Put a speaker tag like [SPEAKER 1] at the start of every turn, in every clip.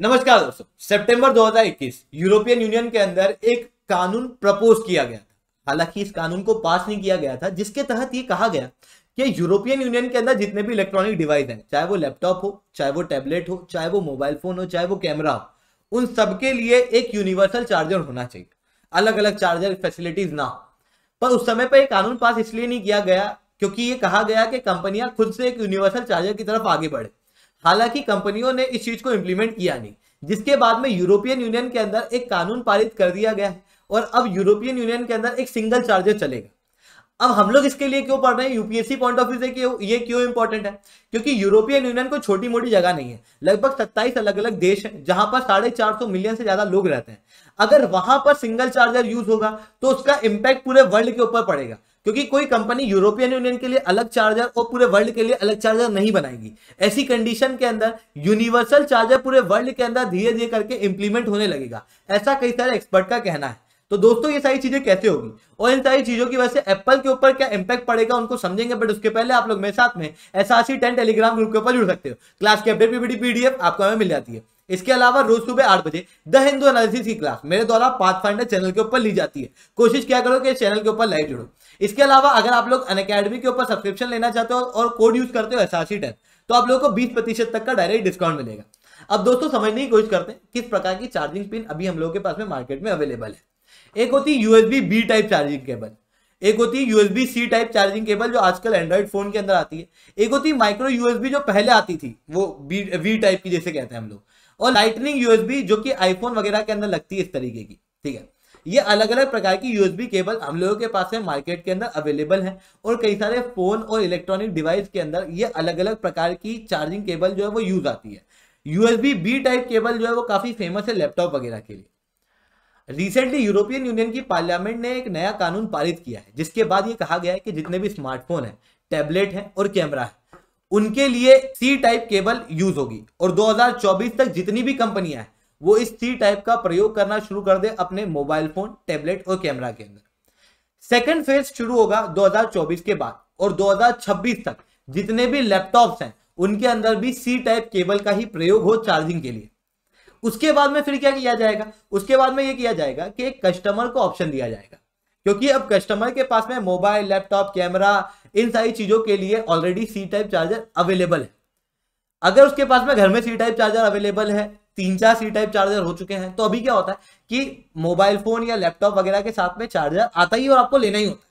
[SPEAKER 1] नमस्कार दोस्तों सितंबर 2021 European Union के अंदर एक कानून प्रपोज किया गया था हालांकि इस कानून को पास नहीं किया गया था जिसके तहत ये कहा गया कि यूरोपियन यूनियन के अंदर जितने भी इलेक्ट्रॉनिक डिवाइस हैं चाहे वो लैपटॉप हो चाहे वो टैबलेट हो चाहे वो मोबाइल फोन हो चाहे वो कैमरा हो उन सबके लिए एक यूनिवर्सल चार्जर होना चाहिए अलग अलग चार्जर फैसिलिटीज ना हो पर उस समय पर यह कानून पास इसलिए नहीं किया गया क्योंकि ये कहा गया कि कंपनियां खुद से एक यूनिवर्सल चार्जर की तरफ आगे बढ़े हालांकि कंपनियों ने इस चीज को इम्प्लीमेंट किया नहीं जिसके बाद में यूरोपियन यूनियन के अंदर एक कानून पारित कर दिया गया है और अब यूरोपियन यूनियन के अंदर एक सिंगल चार्जर चलेगा अब हम लोग इसके लिए क्यों पढ़ रहे हैं यूपीएससी पॉइंट ऑफ व्यू से क्यों ये क्यों इंपॉर्टेंट है क्योंकि यूरोपियन यूनियन को छोटी मोटी जगह नहीं है लगभग सत्ताईस अलग अलग देश हैं जहां पर साढ़े चार सौ मिलियन से ज्यादा लोग रहते हैं अगर वहां पर सिंगल चार्जर यूज होगा तो उसका इंपैक्ट पूरे वर्ल्ड के ऊपर पड़ेगा क्योंकि कोई कंपनी यूरोपियन यूनियन के लिए अलग चार्जर और पूरे वर्ल्ड के लिए अलग चार्जर नहीं बनाएगी ऐसी कंडीशन के अंदर यूनिवर्सल चार्जर पूरे वर्ल्ड के अंदर धीरे धीरे करके इंप्लीमेंट होने लगेगा ऐसा कई सारे एक्सपर्ट का कहना है तो दोस्तों ये सारी चीजें कैसे होगी और इन सारी चीजों की वजह से एप्पल के ऊपर क्या इंपैक्ट पड़ेगा उनको समझेंगे बट उसके पहले आप लोग मेरे साथ में S R ten Telegram group के ऊपर जुड़ सकते हो क्लास की अपडेट पीडीएफ आपको हमें मिल जाती है इसके अलावा रोज सुबह आठ बजे द हिंदू एनालिसिस की क्लास मेरे द्वारा पाथ फाइंडर चैनल के ऊपर ली जाती है कोशिश क्या करो कि चैनल के ऊपर लाइव जुड़ो इसके अलावा अगर आप लोग अनकेडमी के ऊपर सब्सक्रिप्शन लेना चाहते हो और कोड यूज करते हो एस टेन तो आप लोगों को बीस प्रतिशत तक का डायरेक्ट डिस्काउंट मिलेगा अब दोस्तों समझने की कोशिश करते हैं किस प्रकार की चार्जिंग पिन अभी हम लोगों के पास में मार्केट में अवेलेबल है एक होती है USB B type charging cable एक होती है USB C type charging cable जो आजकल एंड्रॉइड फोन के अंदर आती है एक होती है माइक्रो यूएसबी जो पहले आती थी वो बी वी टाइप की जैसे कहते हैं हम लोग और लाइटनिंग यूएसबी जो कि आईफोन वगैरह के अंदर लगती है इस तरीके की ठीक है ये अलग अलग प्रकार की यूएसबी केबल हम लोगों के पास है मार्केट के अंदर अवेलेबल है और कई सारे फोन और इलेक्ट्रॉनिक डिवाइस के अंदर ये अलग अलग प्रकार की चार्जिंग केबल जो है वो यूज आती है यूएसबी बी टाइप केबल जो है वो काफी फेमस है लैपटॉप वगैरह के लिए रिसेंटली यूरोपियन यूनियन की पार्लियामेंट ने एक नया कानून पारित किया है जिसके बाद ये कहा गया है कि जितने भी स्मार्टफोन है टैबलेट है और कैमरा है उनके लिए सी टाइप केबल यूज होगी और 2024 तक जितनी भी कंपनियां हैं वो इस सी टाइप का प्रयोग करना शुरू कर दे अपने मोबाइल फोन टैबलेट और कैमरा के अंदर सेकेंड फेज शुरू होगा 2024 के बाद और 2026 तक जितने भी लैपटॉप्स हैं उनके अंदर भी सी टाइप केबल का ही प्रयोग हो चार्जिंग के लिए उसके बाद में फिर क्या किया जाएगा उसके बाद में ये किया जाएगा कि कस्टमर को ऑप्शन दिया जाएगा क्योंकि अब कस्टमर के पास में मोबाइल लैपटॉप कैमरा इन सारी चीजों के लिए already C type charger available है अगर उसके पास में घर में सी टाइप चार्जर अवेलेबल है तीन चार सी टाइप चार्जर हो चुके हैं तो अभी क्या होता है कि मोबाइल फोन या लैपटॉप वगैरह के साथ में चार्जर आता ही और आपको लेना ही होता है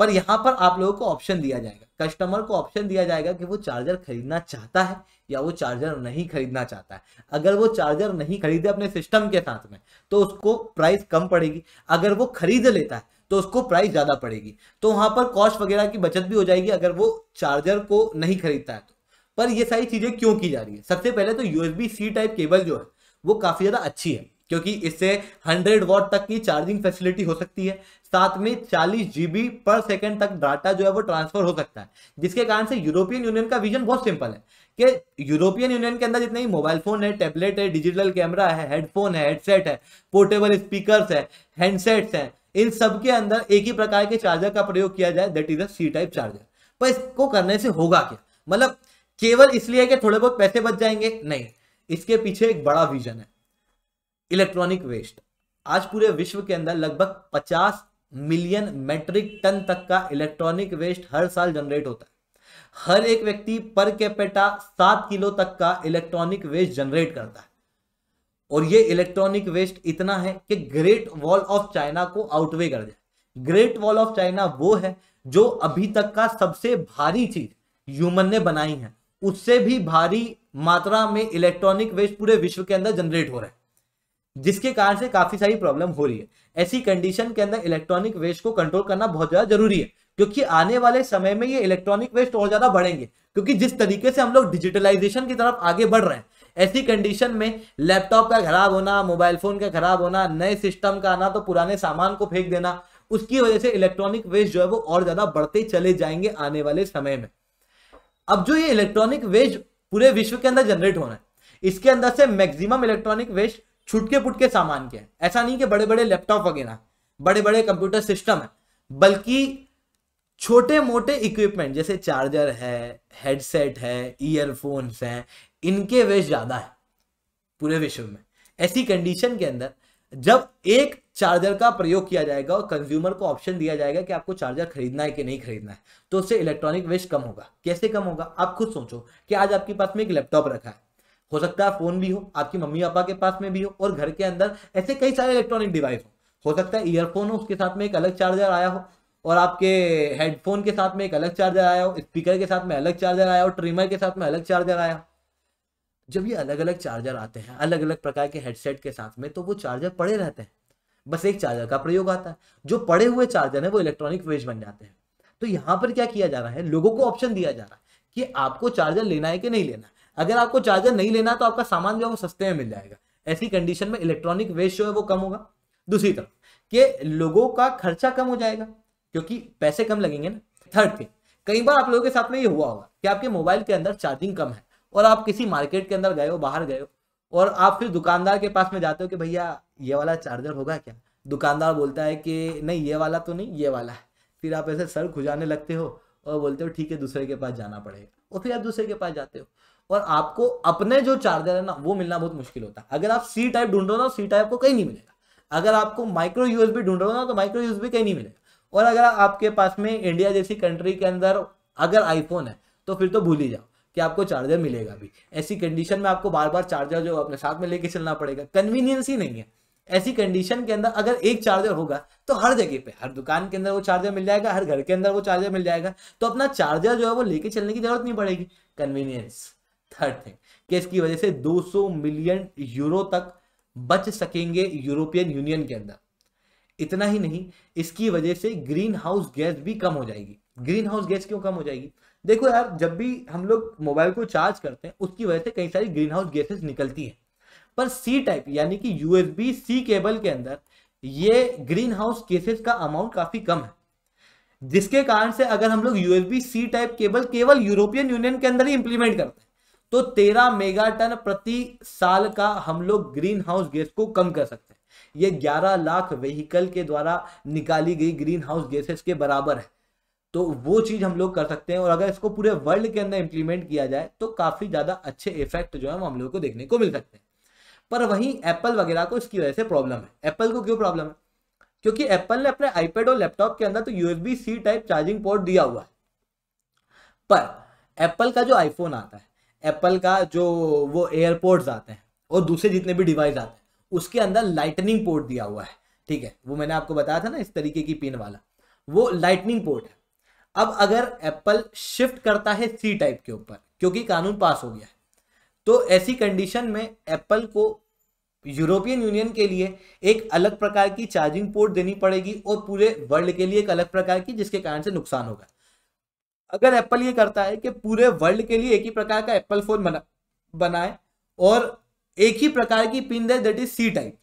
[SPEAKER 1] पर यहाँ पर आप लोगों को ऑप्शन दिया जाएगा कस्टमर को ऑप्शन दिया जाएगा कि वो चार्जर खरीदना चाहता है या वो चार्जर नहीं खरीदना चाहता है अगर वो चार्जर नहीं खरीदे अपने सिस्टम के साथ में तो उसको प्राइस कम पड़ेगी अगर वो खरीद लेता है तो उसको प्राइस ज़्यादा पड़ेगी तो वहां पर कॉस्ट वगैरह की बचत भी हो जाएगी अगर वो चार्जर को नहीं खरीदता है तो पर ये सारी चीज़ें क्यों की जा रही है सबसे पहले तो यूएसबी सी टाइप केबल जो है वो काफ़ी ज़्यादा अच्छी है क्योंकि इससे 100 वॉट तक की चार्जिंग फैसिलिटी हो सकती है साथ में चालीस जीबी पर सेकेंड तक डाटा जो है वो ट्रांसफर हो सकता है जिसके कारण से यूरोपियन यूनियन का विजन बहुत सिंपल है कि यूरोपियन यूनियन के अंदर जितने ही मोबाइल फोन है टेबलेट है डिजिटल कैमरा है हेडफोन है हेडसेट है पोर्टेबल स्पीकर है हैंडसेट्स हैं इन सब के अंदर एक ही प्रकार के चार्जर का प्रयोग किया जाए that is a C type charger पर इसको करने से होगा क्या मतलब केवल इसलिए कि थोड़े बहुत पैसे बच जाएंगे नहीं इसके पीछे एक बड़ा विजन है इलेक्ट्रॉनिक वेस्ट आज पूरे विश्व के अंदर लगभग 50 मिलियन मेट्रिक टन तक का इलेक्ट्रॉनिक वेस्ट हर साल जनरेट होता है हर एक व्यक्ति पर कैपेटा सात किलो तक का इलेक्ट्रॉनिक वेस्ट जनरेट करता है और ये इलेक्ट्रॉनिक वेस्ट इतना है कि ग्रेट वॉल ऑफ चाइना को आउटवे कर जाए ग्रेट वॉल ऑफ चाइना वो है जो अभी तक का सबसे भारी चीज ह्यूमन ने बनाई है उससे भी भारी मात्रा में इलेक्ट्रॉनिक वेस्ट पूरे विश्व के अंदर जनरेट हो रहा है जिसके कारण से काफी सारी प्रॉब्लम हो रही है ऐसी कंडीशन के अंदर इलेक्ट्रॉनिक वेस्ट को कंट्रोल करना बहुत ज्यादा जरूरी है क्योंकि आने वाले समय में ये इलेक्ट्रॉनिक वेस्ट और ज्यादा बढ़ेंगे क्योंकि जिस तरीके से हम लोग डिजिटलाइजेशन की तरफ आगे बढ़ रहे हैं ऐसी कंडीशन में लैपटॉप का खराब होना मोबाइल फोन का खराब होना नए सिस्टम का आना तो पुराने सामान को फेंक देना उसकी वजह से इलेक्ट्रॉनिक वेस्ट जो है वो और ज्यादा बढ़ते चले जाएंगे आने वाले समय में अब जो ये इलेक्ट्रॉनिक वेस्ट पूरे विश्व के अंदर जनरेट होना है इसके अंदर से मैक्सिमम इलेक्ट्रॉनिक वेस्ट छुटके पुटके सामान के हैं ऐसा नहीं कि बड़े बड़े लैपटॉप वगैरह बड़े बड़े कंप्यूटर सिस्टम है बल्कि छोटे मोटे इक्विपमेंट जैसे चार्जर है हेडसेट है ईयरफोन्स हैं इनके वेश ज़्यादा है पूरे विश्व में ऐसी कंडीशन के अंदर जब एक चार्जर का प्रयोग किया जाएगा और कंज्यूमर को ऑप्शन दिया जाएगा कि आपको चार्जर खरीदना है कि नहीं खरीदना है तो उससे इलेक्ट्रॉनिक वेस्ट कम होगा कैसे कम होगा आप खुद सोचो कि आज आपके पास में एक लैपटॉप रखा है हो सकता है फोन भी हो आपकी मम्मी पापा के पास में भी हो और घर के अंदर ऐसे कई सारे इलेक्ट्रॉनिक डिवाइस हो हो सकता है ईयरफोन हो उसके साथ में एक अलग चार्जर आया हो और आपके हेडफोन के साथ में एक अलग चार्जर आया हो स्पीकर के साथ में अलग चार्जर आया हो ट्रिमर के साथ में अलग चार्जर आया हो जब ये अलग अलग चार्जर आते हैं अलग अलग प्रकार के हेडसेट के साथ में तो वो चार्जर पड़े रहते हैं बस एक चार्जर का प्रयोग आता है जो पड़े हुए चार्जर है वो इलेक्ट्रॉनिक वेज बन जाते हैं तो यहाँ पर क्या किया जा रहा है लोगों को ऑप्शन दिया जा रहा है कि आपको चार्जर लेना है कि नहीं लेना है अगर आपको चार्जर नहीं लेना तो आपका सामान जो है वो सस्ते में मिल जाएगा ऐसी कंडीशन में इलेक्ट्रॉनिक वेस्ट जो है वो कम होगा दूसरी तरफ के लोगों का खर्चा कम हो जाएगा क्योंकि पैसे कम लगेंगे ना थर्ड थिंग कई बार आप लोगों के साथ में ये हुआ होगा कि आपके मोबाइल के अंदर चार्जिंग कम है और आप किसी मार्केट के अंदर गए हो बाहर गए हो और आप फिर दुकानदार के पास में जाते हो कि भैया ये वाला चार्जर होगा क्या दुकानदार बोलता है कि नहीं ये वाला तो नहीं ये वाला है फिर आप ऐसे सर खुजाने लगते हो और बोलते हो ठीक है दूसरे के पास जाना पड़ेगा और फिर आप दूसरे के पास जाते हो और आपको अपने जो चार्जर है ना वो मिलना बहुत मुश्किल होता है अगर आप सी टाइप ढूंढ रहे हो ना सी टाइप को कहीं नहीं मिलेगा अगर आपको माइक्रो यूएसबी ढूंढ रहे हो ना तो माइक्रो यूएसबी कहीं नहीं मिलेगा और अगर आपके पास में इंडिया जैसी कंट्री के अंदर अगर आईफोन है तो फिर तो भूल ही जाओ कि आपको चार्जर मिलेगा भी ऐसी कंडीशन में आपको बार बार चार्जर जो अपने साथ में लेके चलना पड़ेगा कन्वीनियंस ही नहीं है ऐसी कंडीशन के अंदर अगर एक चार्जर होगा तो हर जगह पे हर दुकान के अंदर वो चार्जर मिल जाएगा हर घर के अंदर वो चार्जर मिल जाएगा तो अपना चार्जर जो है वो लेके चलने की जरूरत नहीं पड़ेगी कन्वीनियंस थर्ड थिंग कि इसकी वजह से 200 मिलियन यूरो तक बच सकेंगे यूरोपियन यूनियन के अंदर इतना ही नहीं इसकी वजह से ग्रीन हाउस गैस भी कम हो जाएगी ग्रीन हाउस गैस क्यों कम हो जाएगी देखो यार जब भी हम लोग मोबाइल को चार्ज करते हैं उसकी वजह से कई सारी ग्रीन हाउस गैसेस निकलती हैं पर सी टाइप यानी कि यूएसबी सी केबल के अंदर ये ग्रीन हाउस केसेस का अमाउंट काफी कम है जिसके कारण से अगर हम लोग यूएसबी सी टाइप केबल केवल यूरोपियन यूनियन के अंदर ही इंप्लीमेंट करते हैं तो 13 मेगाटन प्रति साल का हम लोग ग्रीन हाउस गैस को कम कर सकते हैं ये 11 लाख व्हीकल के द्वारा निकाली गई ग्रीन हाउस गैसेस के बराबर है तो वो चीज़ हम लोग कर सकते हैं और अगर इसको पूरे वर्ल्ड के अंदर इम्प्लीमेंट किया जाए तो काफ़ी ज़्यादा अच्छे इफेक्ट जो है हम लोग को देखने को मिल सकते हैं पर वहीं एप्पल वगैरह को इसकी वजह से प्रॉब्लम है एप्पल को क्यों प्रॉब्लम है क्योंकि एप्पल ने अपने आईपैड और लैपटॉप के अंदर तो USB C type charging port दिया हुआ है पर एप्पल का जो आईफोन आता है एप्पल का जो वो एयरपोर्ट्स आते हैं और दूसरे जितने भी डिवाइस आते हैं उसके अंदर लाइटनिंग पोर्ट दिया हुआ है ठीक है वो मैंने आपको बताया था ना इस तरीके की पिन वाला वो लाइटनिंग पोर्ट है अब अगर एप्पल शिफ्ट करता है सी टाइप के ऊपर क्योंकि कानून पास हो गया है तो ऐसी कंडीशन में एप्पल को यूरोपियन यूनियन के लिए एक अलग प्रकार की चार्जिंग पोर्ट देनी पड़ेगी और पूरे वर्ल्ड के लिए एक अलग प्रकार की जिसके कारण से नुकसान होगा अगर एप्पल ये करता है कि पूरे वर्ल्ड के लिए एक ही प्रकार का एप्पल फोन बना बनाए और एक ही प्रकार की पिन दे दैट इज सी टाइप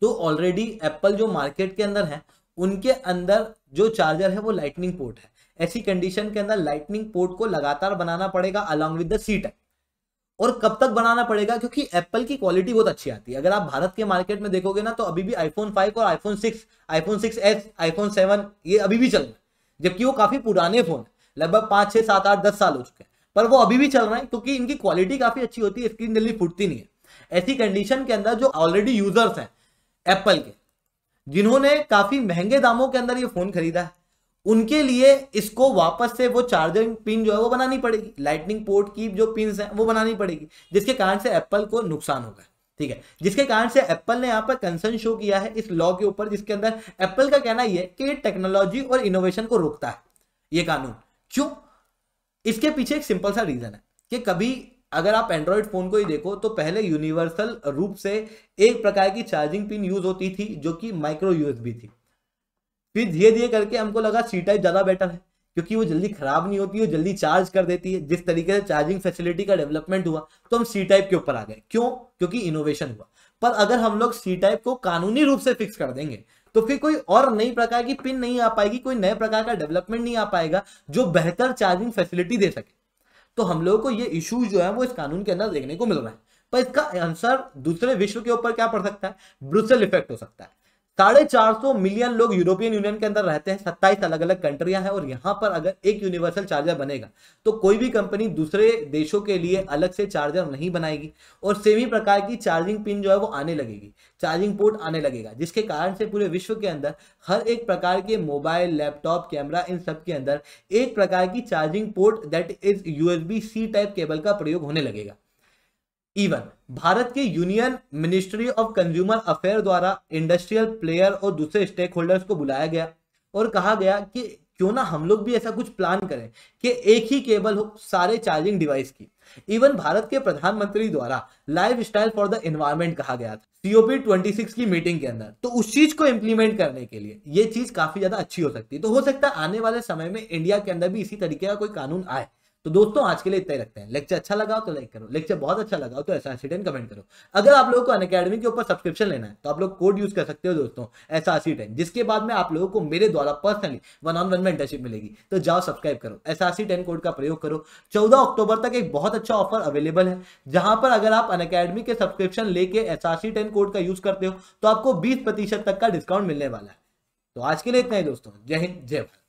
[SPEAKER 1] तो ऑलरेडी एप्पल जो मार्केट के अंदर है उनके अंदर जो चार्जर है वो लाइटनिंग पोर्ट है ऐसी कंडीशन के अंदर लाइटनिंग पोर्ट को लगातार बनाना पड़ेगा along with the C type और कब तक बनाना पड़ेगा क्योंकि एप्पल की क्वालिटी बहुत अच्छी आती है अगर आप भारत के मार्केट में देखोगे ना तो अभी भी आईफोन फाइव और iPhone six iPhone six S iPhone seven ये अभी भी चल रहा है जबकि वो काफी पुराने फोन है लगभग पाँच छः सात आठ दस साल हो चुके हैं पर वो अभी भी चल रहे हैं क्योंकि इनकी क्वालिटी काफी अच्छी होती है स्क्रीन जल्दी फूटती नहीं है ऐसी कंडीशन के अंदर जो ऑलरेडी यूजर्स हैं एप्पल के जिन्होंने काफी महंगे दामों के अंदर ये फोन खरीदा है उनके लिए इसको वापस से वो चार्जिंग पिन जो है वो बनानी पड़ेगी लाइटनिंग पोर्ट की जो पिन है वो बनानी पड़ेगी जिसके कारण से एप्पल को नुकसान होगा ठीक है जिसके कारण से एप्पल ने यहाँ पर कंसर्न शो किया है इस लॉ के ऊपर जिसके अंदर एप्पल का कहना यह है कि टेक्नोलॉजी और इनोवेशन को रोकता है ये कानून क्यों इसके पीछे एक सिंपल सा रीजन है कि कभी अगर आप एंड्रॉयड फोन को ही देखो तो पहले यूनिवर्सल रूप से एक प्रकार की चार्जिंग पिन यूज होती थी जो कि माइक्रो यूएसबी थी फिर धीरे धीरे करके हमको लगा सी टाइप ज्यादा बेटर है क्योंकि वो जल्दी खराब नहीं होती है जल्दी चार्ज कर देती है जिस तरीके से चार्जिंग फैसिलिटी का डेवलपमेंट हुआ तो हम सी टाइप के ऊपर आ गए क्यों क्योंकि इनोवेशन हुआ पर अगर हम लोग सी टाइप को कानूनी रूप से फिक्स कर देंगे तो फिर कोई और नई प्रकार की पिन नहीं आ पाएगी कोई नए प्रकार का डेवलपमेंट नहीं आ पाएगा जो बेहतर चार्जिंग फैसिलिटी दे सके तो हम लोगों को ये इश्यू जो है वो इस कानून के अंदर देखने को मिल रहा है पर इसका आंसर दूसरे विश्व के ऊपर क्या पड़ सकता है ब्रुसल इफेक्ट हो सकता है साढ़े चार सौ मिलियन लोग यूरोपियन यूनियन के अंदर रहते हैं सत्ताईस अलग अलग कंट्रियां हैं और यहां पर अगर एक यूनिवर्सल चार्जर बनेगा तो कोई भी कंपनी दूसरे देशों के लिए अलग से चार्जर नहीं बनाएगी और सेम ही प्रकार की चार्जिंग पिन जो है वो आने लगेगी चार्जिंग पोर्ट आने लगेगा जिसके कारण से पूरे विश्व के अंदर हर एक प्रकार के मोबाइल लैपटॉप कैमरा इन सब के अंदर एक प्रकार की charging port that is USB C type cable का प्रयोग होने लगेगा इवन भारत के Union Ministry of Consumer Affair द्वारा इंडस्ट्रियल प्लेयर और दूसरे स्टेक होल्डर्स को बुलाया गया और कहा गया कि क्यों ना हम लोग भी ऐसा कुछ प्लान करें कि एक ही केबल हो सारे चार्जिंग डिवाइस की इवन भारत के प्रधानमंत्री द्वारा lifestyle for the environment कहा गया था सीओपी ट्वेंटी सिक्स की मीटिंग के अंदर तो उस चीज को इंप्लीमेंट करने के लिए ये चीज काफी ज्यादा अच्छी हो सकती है तो हो सकता है आने वाले समय में इंडिया के अंदर भी इसी तरीके का कोई कानून आए तो दोस्तों आज के लिए इतना ही रखते हैं लेक्चर अच्छा लगा तो लाइक करो लेक्चर बहुत अच्छा लगा तो ऐसा एसिडेंट कमेंट करो अगर आप लोगों को अन के ऊपर सब्सक्रिप्शन लेना है तो आप लोग कोड यूज कर सकते हो दोस्तों ऐसा टेन जिसके बाद में आप लोगों को मेरे द्वारा पर्सनली वन ऑन वन में इंटर्नशिप मिलेगी तो जाओ सब्सक्राइब करो ऐसा टेन कोड का प्रयोग करो चौदह अक्टूबर तक एक बहुत अच्छा ऑफर अवेलेबल है जहां पर अगर आप अन अकेडमी के सब्सक्रिप्शन लेके एस टेन कोड का यूज करते हो तो आपको बीस प्रतिशत तक का डिस्काउंट मिलने वाला है तो आज के लिए इतना ही दोस्तों जय हिंद जय भारत